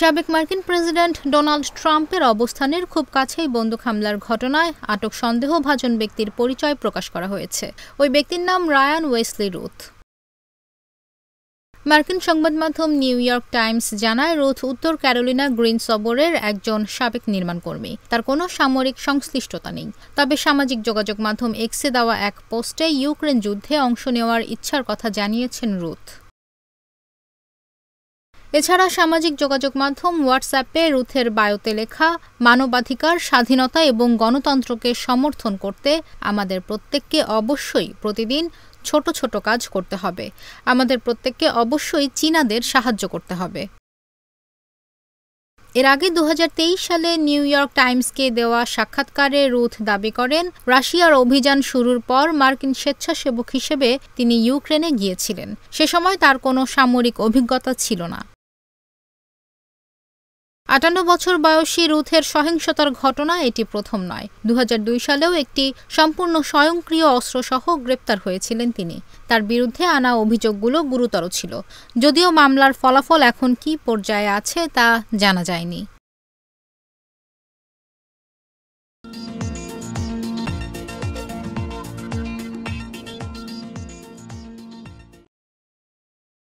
সাবেক মার্কিন president Donald ট্রাম্পের অবস্থানের খুব কাছেই বন্দুক হামলার ঘটনায় আটক সন্দেহভাজন ব্যক্তির পরিচয় প্রকাশ করা হয়েছে ওই ব্যক্তির নাম রায়ান ওয়েসলি রুথ মার্কিন সংবাদ মাধ্যম নিউ ইয়র্ক টাইমস জানায় রোথ উত্তর ক্যারোলিনা গ্রিন সবরের একজন সাবেক নির্মাণকর্মী তার কোনো সামরিক সংশ্লিষ্টতা নেই তবে সামাজিক যোগাযোগ মাধ্যম এক্সে দেওয়া এক পোস্টে ইউক্রেন যুদ্ধে অংশ নেওয়ার ইচ্ছার কথা জানিয়েছেন রুথ এছাড়া সামাজিক যোগাযোগ মাধ্যম হোয়াটসঅ্যাপে রুথের বায়োতে লেখা মানবাধিকার স্বাধীনতা এবং গণতন্ত্রকে সমর্থন করতে আমাদের প্রত্যেককে অবশ্যই প্রতিদিন ছোট ছোট কাজ করতে হবে আমাদের প্রত্যেককে অবশ্যই চীনাদের সাহায্য করতে হবে এর আগে দু সালে নিউ ইয়র্ক টাইমসকে দেওয়া সাক্ষাৎকারে রুথ দাবি করেন রাশিয়ার অভিযান শুরুর পর মার্কিন স্বেচ্ছাসেবক হিসেবে তিনি ইউক্রেনে গিয়েছিলেন সে সময় তার কোনো সামরিক অভিজ্ঞতা ছিল না আটান্ন বছর বয়সী রুথের সহিংসতার ঘটনা এটি প্রথম নয় দু সালেও একটি সম্পূর্ণ স্বয়ংক্রিয় অস্ত্রসহ গ্রেপ্তার হয়েছিলেন তিনি তার বিরুদ্ধে আনা অভিযোগগুলো গুরুতর ছিল যদিও মামলার ফলাফল এখন কী পর্যায়ে আছে তা জানা যায়নি